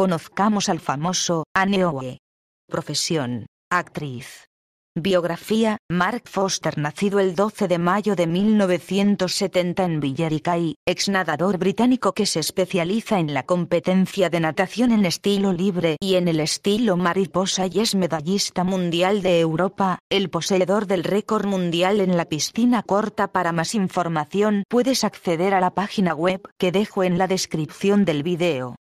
Conozcamos al famoso Aneoe. Profesión. Actriz. Biografía, Mark Foster nacido el 12 de mayo de 1970 en Villaricay, ex nadador británico que se especializa en la competencia de natación en estilo libre y en el estilo mariposa y es medallista mundial de Europa, el poseedor del récord mundial en la piscina corta. Para más información puedes acceder a la página web que dejo en la descripción del video.